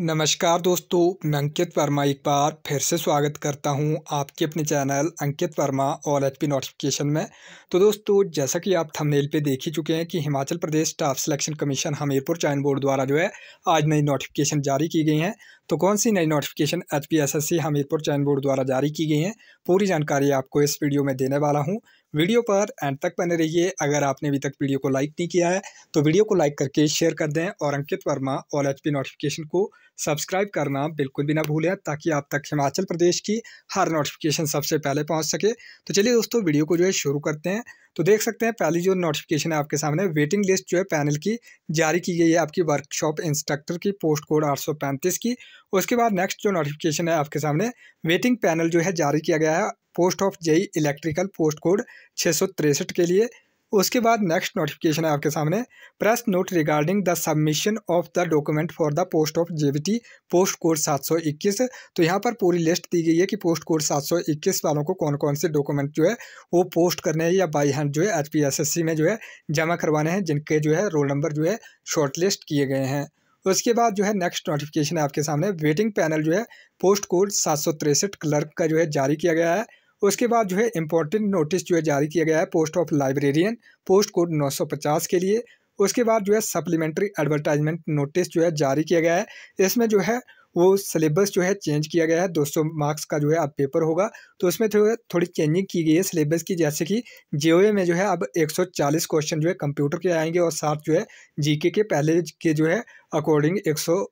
नमस्कार दोस्तों मैं अंकित वर्मा एक बार फिर से स्वागत करता हूं आपके अपने चैनल अंकित वर्मा और एचपी नोटिफिकेशन में तो दोस्तों जैसा कि आप थंबनेल पे देख ही चुके हैं कि Himachal Pradesh Staff Selection Commission Hamirpur चयन बोर्ड द्वारा जो है आज नई नोटिफिकेशन जारी की गई हैं तो कौन सी नई notification H P S S C Hamirpur चयन बोर्ड द्वारा जारी की गई हैं पूरी जानकारी आपको इस वीडियो में देने वाला हूँ वीडियो पर एंड तक बने रहिए अगर आपने अभी तक वीडियो को लाइक नहीं किया है तो वीडियो को लाइक करके शेयर कर दें और अंकित वर्मा और एच पी नोटिफिकेशन को सब्सक्राइब करना बिल्कुल भी ना भूलें ताकि आप तक हिमाचल प्रदेश की हर नोटिफिकेशन सबसे पहले पहुँच सके तो चलिए दोस्तों वीडियो को जो है शुरू करते हैं तो देख सकते हैं पहली जो नोटिफिकेशन है आपके सामने वेटिंग लिस्ट जो है पैनल की जारी की गई है आपकी वर्कशॉप इंस्ट्रक्टर की पोस्ट कोड आठ की उसके बाद नेक्स्ट जो नोटिफिकेशन है आपके सामने वेटिंग पैनल जो है जारी किया गया है post of JE electrical post code छः के लिए उसके बाद नेक्स्ट नोटिफिकेशन है आपके सामने press note regarding the submission of the document for the post of JBT post code 721 तो यहाँ पर पूरी लिस्ट दी गई है कि पोस्ट कोड 721 वालों को कौन कौन से डॉक्यूमेंट जो है वो पोस्ट करने हैं या बाई हैंड जो है एच में जो है जमा करवाने हैं जिनके जो है रोल नंबर जो है शॉर्ट लिस्ट किए गए हैं उसके बाद जो है नेक्स्ट नोटिफिकेशन है आपके सामने वेटिंग पैनल जो है पोस्ट कोड सात क्लर्क का जो है जारी किया गया है उसके बाद जो है इम्पोर्टेंट नोटिस जो है जारी किया गया है post of librarian post code 950 के लिए उसके बाद जो है सप्लीमेंट्री एडवर्टाइजमेंट नोटिस जो है जारी किया गया है इसमें जो है वो सिलेबस जो है चेंज किया गया है 200 मार्क्स का जो है अब पेपर होगा तो उसमें थो, थोड़ी चेंजिंग की गई है सिलेबस की जैसे कि जे में जो है अब 140 क्वेश्चन जो है कंप्यूटर के आएंगे और साथ जो है जीके के पहले के जो है अकॉर्डिंग 100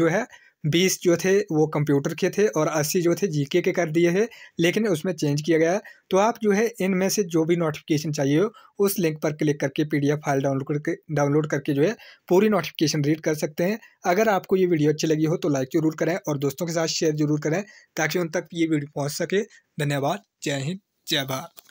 जो है बीस जो थे वो कंप्यूटर के थे और अस्सी जो थे जीके के कर दिए हैं लेकिन उसमें चेंज किया गया तो आप जो है इनमें से जो भी नोटिफिकेशन चाहिए हो उस लिंक पर क्लिक करके पीडीएफ फाइल डाउनलोड करके डाउनलोड करके जो है पूरी नोटिफिकेशन रीड कर सकते हैं अगर आपको ये वीडियो अच्छी लगी हो तो लाइक जरूर करें और दोस्तों के साथ शेयर जरूर करें ताकि उन तक ये वीडियो पहुँच सके धन्यवाद जय हिंद जय भारत